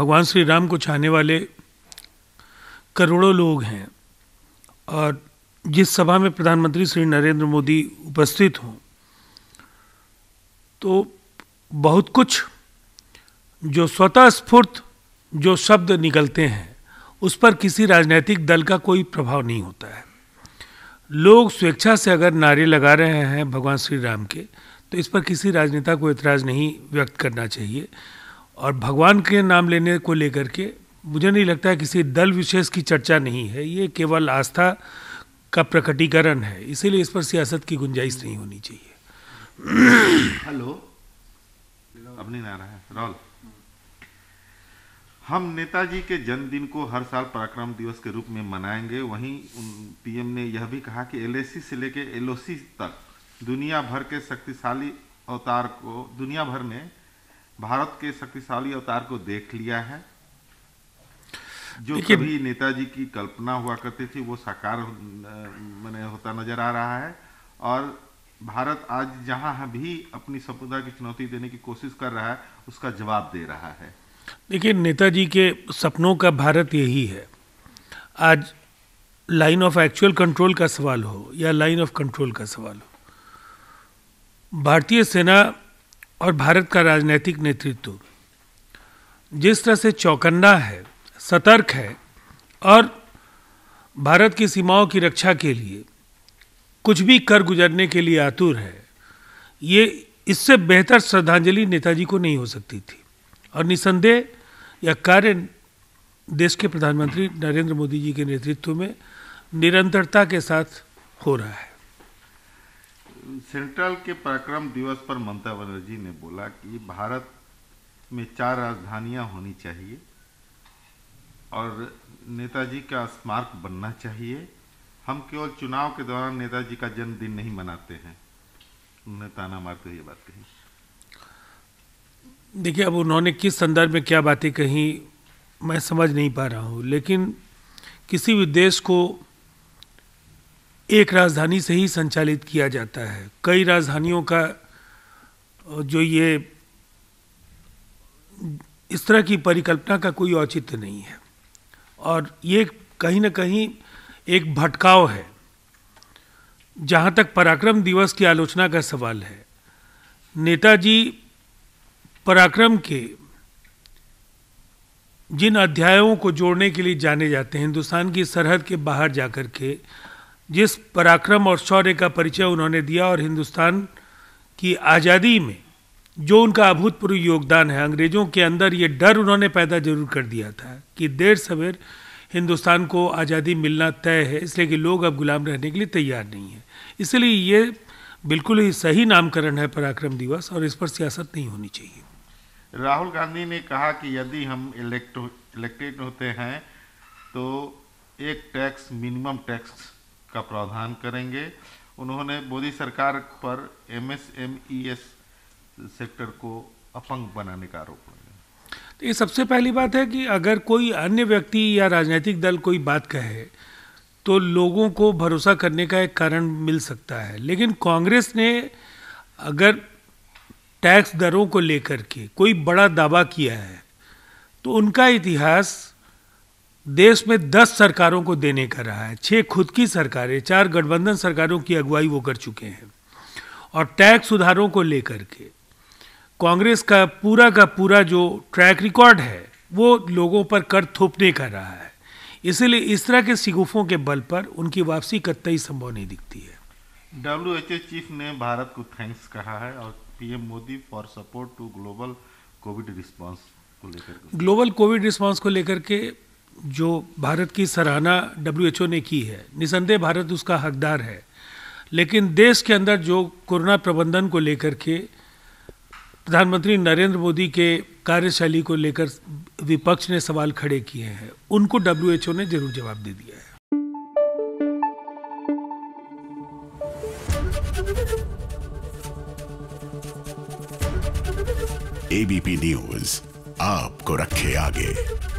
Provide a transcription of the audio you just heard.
भगवान श्री राम को चाहने वाले करोड़ों लोग हैं और जिस सभा में प्रधानमंत्री श्री नरेंद्र मोदी उपस्थित हों तो बहुत कुछ जो स्वतः स्फूर्त जो शब्द निकलते हैं उस पर किसी राजनीतिक दल का कोई प्रभाव नहीं होता है लोग स्वेच्छा से अगर नारे लगा रहे हैं भगवान श्री राम के तो इस पर किसी राजनेता को एतराज़ नहीं व्यक्त करना चाहिए और भगवान के नाम लेने को लेकर के मुझे नहीं लगता किसी दल विशेष की चर्चा नहीं है ये केवल आस्था का प्रकटीकरण है इसीलिए इस पर सियासत की गुंजाइश नहीं होनी चाहिए हेलो अपनी रहा है रॉल हम नेताजी के जन्मदिन को हर साल पराक्रम दिवस के रूप में मनाएंगे वहीं पीएम ने यह भी कहा कि एलएसी से लेकर एलओसी तक दुनिया भर के शक्तिशाली अवतार को दुनिया भर में भारत के शक्तिशाली अवतार को देख लिया है जो कभी नेताजी की कल्पना हुआ करती थी वो साकार मैंने होता नजर आ रहा है और भारत आज जहां भी अपनी समुदाय की चुनौती देने की कोशिश कर रहा है उसका जवाब दे रहा है देखिए नेताजी के सपनों का भारत यही है आज लाइन ऑफ एक्चुअल कंट्रोल का सवाल हो या लाइन ऑफ कंट्रोल का सवाल हो भारतीय सेना और भारत का राजनैतिक नेतृत्व जिस तरह से चौकन्ना है सतर्क है और भारत की सीमाओं की रक्षा के लिए कुछ भी कर गुजरने के लिए आतुर है ये इससे बेहतर श्रद्धांजलि नेताजी को नहीं हो सकती थी और निसंदेह यह कार्य देश के प्रधानमंत्री नरेंद्र मोदी जी के नेतृत्व में निरंतरता के साथ हो रहा है सेंट्रल के पराक्रम दिवस पर ममता बनर्जी ने बोला कि भारत में चार राजधानियां होनी चाहिए और नेताजी का स्मारक बनना चाहिए हम केवल चुनाव के दौरान नेताजी का जन्मदिन नहीं मनाते हैं उन्होंने ताना मारते हुए बात कही देखिए अब उन्होंने किस संदर्भ में क्या बातें कही मैं समझ नहीं पा रहा हूँ लेकिन किसी भी देश को एक राजधानी से ही संचालित किया जाता है कई राजधानियों का जो ये इस तरह की परिकल्पना का कोई औचित्य नहीं है और ये कहीं ना कहीं एक भटकाव है जहाँ तक पराक्रम दिवस की आलोचना का सवाल है नेताजी पराक्रम के जिन अध्यायों को जोड़ने के लिए जाने जाते हैं हिंदुस्तान की सरहद के बाहर जाकर के जिस पराक्रम और शौर्य का परिचय उन्होंने दिया और हिंदुस्तान की आज़ादी में जो उनका अभूतपूर्व योगदान है अंग्रेजों के अंदर ये डर उन्होंने पैदा जरूर कर दिया था कि देर सवेर हिंदुस्तान को आज़ादी मिलना तय है इसलिए कि लोग अब गुलाम रहने के लिए तैयार नहीं है इसलिए ये बिल्कुल ही सही नामकरण है पराक्रम दिवस और इस पर सियासत नहीं होनी चाहिए राहुल गांधी ने कहा कि यदि हम इलेक्ट इलेक्टेड होते हैं तो एक टैक्स मिनिमम टैक्स का प्रावधान करेंगे उन्होंने मोदी सरकार पर एमएसएमईएस e सेक्टर को अपंग बनाने का आरोप लगाया तो ये सबसे पहली बात है कि अगर कोई अन्य व्यक्ति या राजनीतिक दल कोई बात कहे तो लोगों को भरोसा करने का एक कारण मिल सकता है लेकिन कांग्रेस ने अगर टैक्स दरों को लेकर के कोई बड़ा दावा किया है तो उनका इतिहास देश में दस सरकारों को देने का रहा है छह खुद की सरकारें चार गठबंधन सरकारों की अगुवाई वो कर चुके हैं और टैक्स सुधारों को लेकर के कांग्रेस का पूरा का पूरा जो ट्रैक रिकॉर्ड है वो लोगों पर कर थोपने का रहा है इसीलिए इस तरह के सिगुफों के बल पर उनकी वापसी कतई संभव नहीं दिखती है डब्ल्यू चीफ ने भारत को थैंक्स कहा है और PM Modi for support to global COVID response को लेकर ग्लोबल कोविड रिस्पांस को लेकर के जो भारत की सराहना डब्ल्यू ने की है निसंदेह भारत उसका हकदार है लेकिन देश के अंदर जो कोरोना प्रबंधन को लेकर के प्रधानमंत्री नरेंद्र मोदी के कार्यशैली को लेकर विपक्ष ने सवाल खड़े किए हैं उनको डब्ल्यू ने जरूर जवाब दे दिया है एबीपी न्यूज आपको रखे आगे